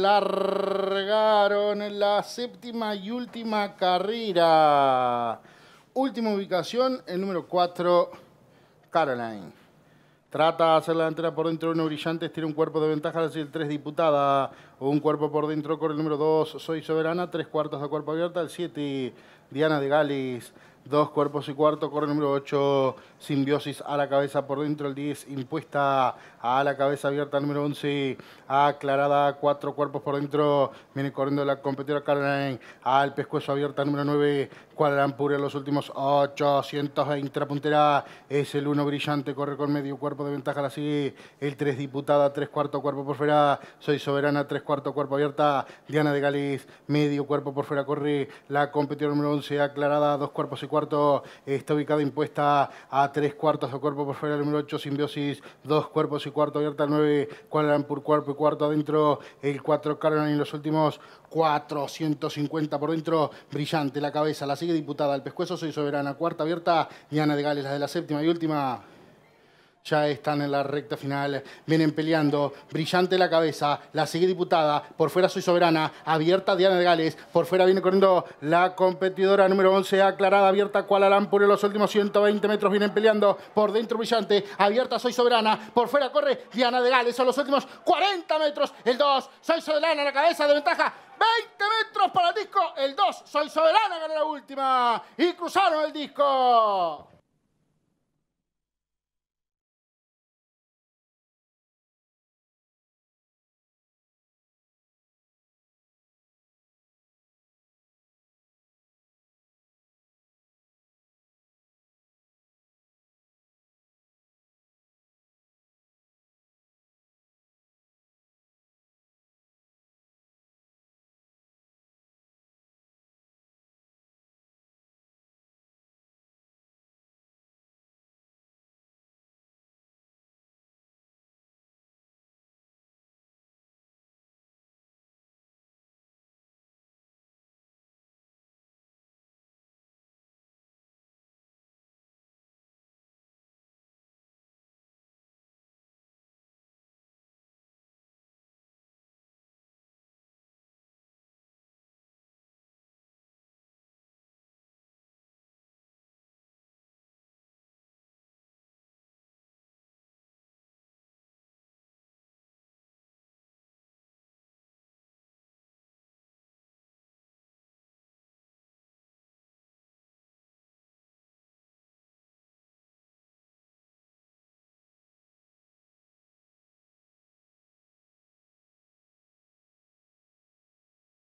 largaron la séptima y última carrera. Última ubicación, el número 4, Caroline. Trata de hacer la delantera por dentro, uno brillante, tiene un cuerpo de ventaja, el 3 diputada. Un cuerpo por dentro con el número 2, Soy Soberana, tres cuartos de cuerpo abierta, el 7, Diana de Galis. Dos cuerpos y cuarto, corre número 8, simbiosis a la cabeza por dentro, el 10, impuesta a la cabeza abierta, número 11, aclarada, cuatro cuerpos por dentro, viene corriendo la competidora Karen al pescuezo abierta, número 9, en los últimos 820, la puntera es el uno brillante, corre con medio cuerpo de ventaja, la sigue el 3 diputada, 3 cuarto cuerpo por fuera, soy soberana, 3 cuarto cuerpo abierta, Diana de Galiz medio cuerpo por fuera, corre la competidora número 11, aclarada, dos cuerpos y cuarto eh, está ubicada impuesta a tres cuartos de cuerpo por fuera, el número 8, simbiosis Dos cuerpos y cuarto abierta, El 9 cuadran por cuerpo y cuarto adentro, el 4 cargan en los últimos 450 por dentro, brillante la cabeza, la sigue diputada, el pescuezo soy soberana, cuarta abierta, Diana de Gales, la de la séptima y última ya están en la recta final, vienen peleando, brillante la cabeza, la sigue diputada, por fuera soy soberana, abierta Diana de Gales, por fuera viene corriendo la competidora número 11, aclarada, abierta cual por los últimos 120 metros vienen peleando, por dentro brillante, abierta soy soberana, por fuera corre Diana de Gales, son los últimos 40 metros, el 2, soy soberana, la cabeza de ventaja, 20 metros para el disco, el 2, soy soberana, gana la última, y cruzaron el disco.